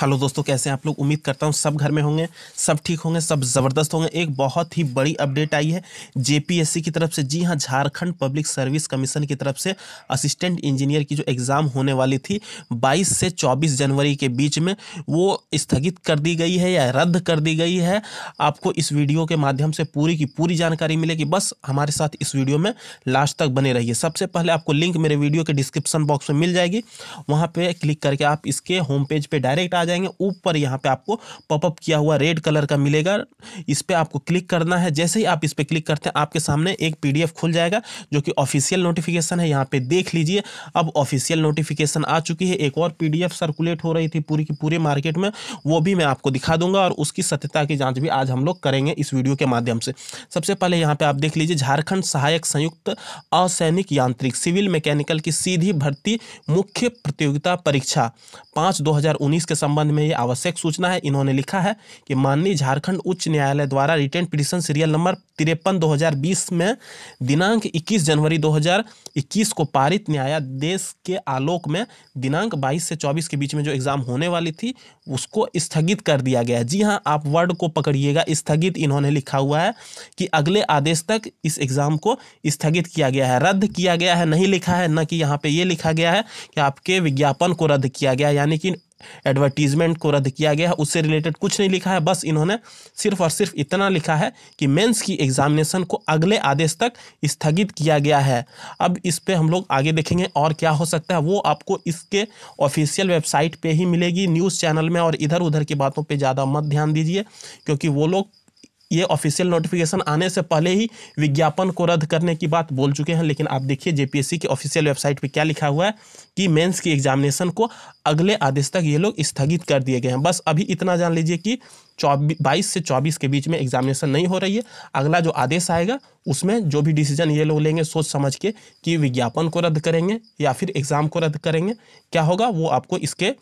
hello दोस्तों कैसे हैं आप लोग उम्मीद करता हूँ सब घर में होंगे सब ठीक होंगे सब ज़बरदस्त होंगे एक बहुत ही बड़ी अपडेट आई है जेपीएससी की तरफ से जी हाँ झारखंड पब्लिक सर्विस कमीशन की तरफ से असिस्टेंट इंजीनियर की जो एग्ज़ाम होने वाली थी 22 से 24 जनवरी के बीच में वो स्थगित कर दी गई है या रद्द कर दी गई है आपको इस वीडियो के माध्यम से पूरी की पूरी जानकारी मिलेगी बस हमारे साथ इस वीडियो में लास्ट तक बने रहिए सबसे पहले आपको लिंक मेरे वीडियो के डिस्क्रिप्सन बॉक्स में मिल जाएगी वहाँ पर क्लिक करके आप इसके होम पेज पर डायरेक्ट आ जाएंगे ऊपर यहाँ पे आपको पॉपअप किया हुआ रेड कलर का मिलेगा इस पर आपको क्लिक करना है जैसे ही आप इस पर क्लिक करते हैं आपके सामने एक पी खुल जाएगा जो कि ऑफिशियल नोटिफिकेशन है यहाँ पर देख लीजिए अब ऑफिशियल नोटिफिकेशन आ चुकी है एक और पी सर्कुलेट हो रही थी पूरी की पूरे मार्केट में वो भी मैं आपको दिखा दूंगा और उसकी सत्यता की जाँच भी आज हम लोग करेंगे इस वीडियो के माध्यम से सबसे पहले यहाँ पर आप देख लीजिए झारखंड सहायक संयुक्त असैनिक यांत्रिक सिविल मैकेनिकल की सीधी भर्ती मुख्य प्रतियोगिता परीक्षा पाँच दो के संबंध संबंध में ये आवश्यक सूचना है इन्होंने लिखा है कि माननीय झारखंड उच्च न्यायालय द्वारा रिटर्न पिटिशन सीरियल नंबर तिरपन 2020 में दिनांक 21 जनवरी 2021 को पारित न्यायाधीश के आलोक में दिनांक 22 से 24 के बीच में जो एग्ज़ाम होने वाली थी उसको स्थगित कर दिया गया जी हाँ आप वर्ड को पकड़िएगा स्थगित इन्होंने लिखा हुआ है कि अगले आदेश तक इस एग्ज़ाम को स्थगित किया गया है रद्द किया गया है नहीं लिखा है न कि यहाँ पे ये लिखा गया है कि आपके विज्ञापन को रद्द किया गया यानी कि एडवर्टीजमेंट को रद्द किया गया है उससे रिलेटेड कुछ नहीं लिखा है बस इन्होंने सिर्फ और सिर्फ इतना लिखा है कि मेंस की एग्जामिनेशन को अगले आदेश तक स्थगित किया गया है अब इस पर हम लोग आगे देखेंगे और क्या हो सकता है वो आपको इसके ऑफिशियल वेबसाइट पर ही मिलेगी न्यूज़ चैनल में और इधर उधर की बातों पर ज़्यादा मत ध्यान दीजिए क्योंकि वो लोग ये ऑफिशियल नोटिफिकेशन आने से पहले ही विज्ञापन को रद्द करने की बात बोल चुके हैं लेकिन आप देखिए जेपीएससी की ऑफिशियल वेबसाइट पे क्या लिखा हुआ है कि मेंस की एग्जामिनेशन को अगले आदेश तक ये लोग स्थगित कर दिए गए हैं बस अभी इतना जान लीजिए कि चौबीस बाईस से चौबीस के बीच में एग्जामिनेशन नहीं हो रही है अगला जो आदेश आएगा उसमें जो भी डिसीजन ये लोग लेंगे सोच समझ के कि विज्ञापन को रद्द करेंगे या फिर एग्ज़ाम को रद्द करेंगे क्या होगा वो आपको इसके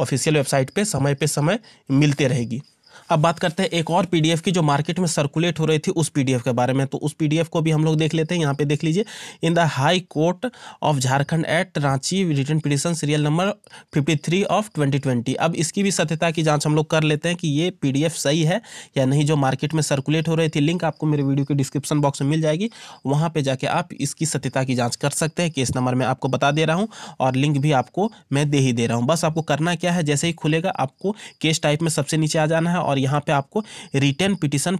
ऑफिशियल वेबसाइट पर समय पर समय मिलते रहेगी अब बात करते हैं एक और पीडीएफ की जो मार्केट में सर्कुलेट हो रही थी उस पीडीएफ के बारे में तो उस पीडीएफ को भी हम लोग देख लेते हैं यहाँ पे देख लीजिए in the high court of Jharkhand at Ranchi return petition serial number fifty of twenty अब इसकी भी सत्यता की जाँच हम लोग कर लेते हैं कि ये पी सही है या नहीं जो मार्केट में सर्कुलेट हो रही थी लिंक आपको मेरे वीडियो के डिस्क्रिप्शन बॉक्स में मिल जाएगी वहाँ पर जाके आप इसकी सत्यता की जाँच कर सकते हैं केस नंबर मैं आपको बता दे रहा हूँ और लिंक भी आपको मैं दे ही दे रहा हूँ बस आपको करना क्या है जैसे ही खुलेगा आपको केस टाइप में सबसे नीचे आ जाना है और और यहाँ पे आपको रिटर्न पिटिशन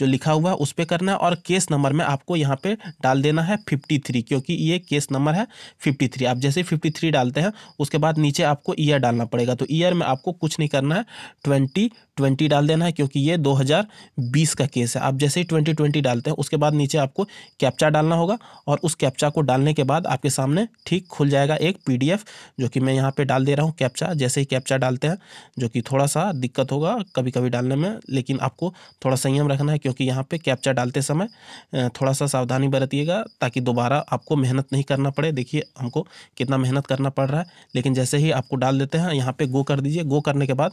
जो लिखा हुआ है उस पर करना है और केस नंबर में आपको यहाँ पे डाल देना है फिफ्टी थ्री क्योंकि ये केस नंबर है फिफ्टी थ्री आप जैसे फिफ्टी थ्री डालते हैं उसके बाद नीचे आपको ईयर डालना पड़ेगा तो ईयर में आपको कुछ नहीं करना है ट्वेंटी ट्वेंटी डाल देना है क्योंकि ये दो हज़ार बीस का केस है आप जैसे ही ट्वेंटी ट्वेंटी डालते हैं उसके बाद नीचे आपको कैप्चा डालना होगा और उस कैप्चा को डालने के बाद आपके सामने ठीक खुल जाएगा एक पी जो कि मैं यहाँ पर डाल दे रहा हूँ कैप्चा जैसे ही कैप्चा डालते हैं जो कि थोड़ा सा दिक्कत होगा कभी कभी डालने में लेकिन आपको थोड़ा संयम रखना है क्योंकि यहाँ पे कैप्चा डालते समय थोड़ा सा सावधानी बरतिएगा ताकि दोबारा आपको मेहनत नहीं करना पड़े देखिए हमको कितना मेहनत करना पड़ रहा है लेकिन जैसे ही आपको डाल देते हैं यहाँ पर गो कर दीजिए गो करने के बाद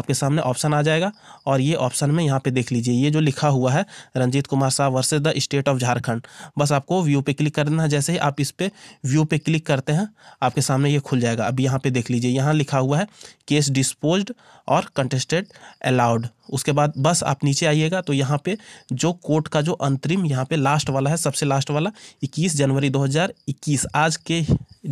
आपके सामने ऑप्शन आ जाएगा और ये ऑप्शन में यहाँ पर देख लीजिए ये जो लिखा हुआ है Ranjit Kumar Shah versus the state of Jharkhand बस आपको व्यू पे क्लिक करना है जैसे ही आप इस पर व्यू पे क्लिक करते हैं आपके सामने ये खुल जाएगा अब यहाँ पे देख लीजिए यहाँ लिखा हुआ है केस डिस्पोज और कंटेस्टेड अलाउड उसके बाद बस आप नीचे आइएगा तो यहाँ पे जो कोर्ट का जो अंतरिम यहाँ पे लास्ट वाला है सबसे लास्ट वाला 21 जनवरी 2021 आज के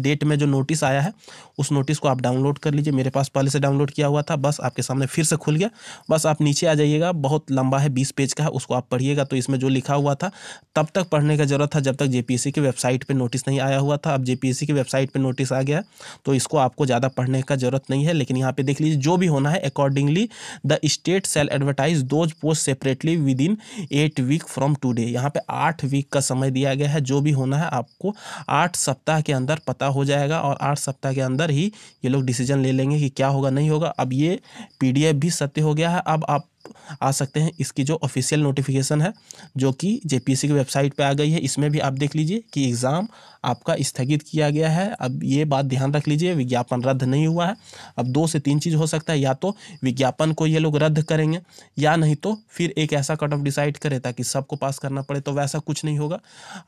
डेट में जो नोटिस आया है उस नोटिस को आप डाउनलोड कर लीजिए मेरे पास पहले से डाउनलोड किया हुआ था बस आपके सामने फिर से खुल गया बस आप नीचे आ जाइएगा बहुत लंबा है बीस पेज का है उसको आप पढ़िएगा तो इसमें जो लिखा हुआ था तब तक पढ़ने का जरूरत था जब तक जे की वेबसाइट पर नोटिस नहीं आया हुआ था अब जे की वेबसाइट पर नोटिस आ गया तो इसको आपको ज़्यादा पढ़ने का जरूरत नहीं है लेकिन यहाँ पर देख लीजिए जो भी होना है accordingly the state shall advertise those post separately within eight week from today यहाँ पे आठ वीक का समय दिया गया है जो भी होना है आपको आठ सप्ताह के अंदर पता सप्ताह हो जाएगा और आठ सप्ताह के अंदर ही ये लोग डिसीजन ले लेंगे कि क्या होगा नहीं होगा अब ये पीडीएफ भी सत्य हो गया है अब आप आ सकते हैं इसकी जो ऑफिशियल नोटिफिकेशन है जो कि जेपीएससी की वेबसाइट पे आ गई है इसमें भी आप देख लीजिए कि एग्ज़ाम आपका स्थगित किया गया है अब ये बात ध्यान रख लीजिए विज्ञापन रद्द नहीं हुआ है अब दो से तीन चीज़ हो सकता है या तो विज्ञापन को ये लोग रद्द करेंगे या नहीं तो फिर एक ऐसा कट ऑफ डिसाइड करे ताकि सबको पास करना पड़े तो वैसा कुछ नहीं होगा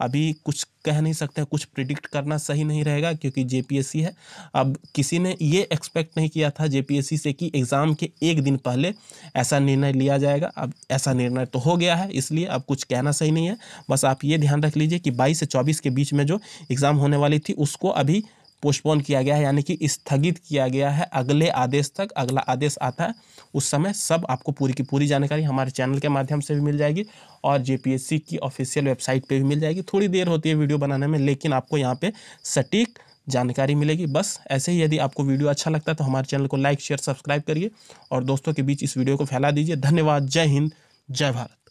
अभी कुछ कह नहीं सकते कुछ प्रिडिक्ट करना सही नहीं रहेगा क्योंकि जेपीएससी है अब किसी ने ये एक्सपेक्ट नहीं किया था जेपीएससी से कि एग्ज़ाम के एक दिन पहले ऐसा निर्णय निर्णय लिया जाएगा अब ऐसा निर्णय तो हो गया है इसलिए अब कुछ कहना सही नहीं है बस आप ये ध्यान रख लीजिए कि बाईस से चौबीस के बीच में जो एग्ज़ाम होने वाली थी उसको अभी पोस्टपोन किया गया है यानी कि स्थगित किया गया है अगले आदेश तक अगला आदेश आता है उस समय सब आपको पूरी की पूरी जानकारी हमारे चैनल के माध्यम से भी मिल जाएगी और जेपीएससी की ऑफिशियल वेबसाइट पे भी मिल जाएगी थोड़ी देर होती है वीडियो बनाने में लेकिन आपको यहाँ पे सटीक जानकारी मिलेगी बस ऐसे ही यदि आपको वीडियो अच्छा लगता है तो हमारे चैनल को लाइक शेयर सब्सक्राइब करिए और दोस्तों के बीच इस वीडियो को फैला दीजिए धन्यवाद जय हिंद जय भारत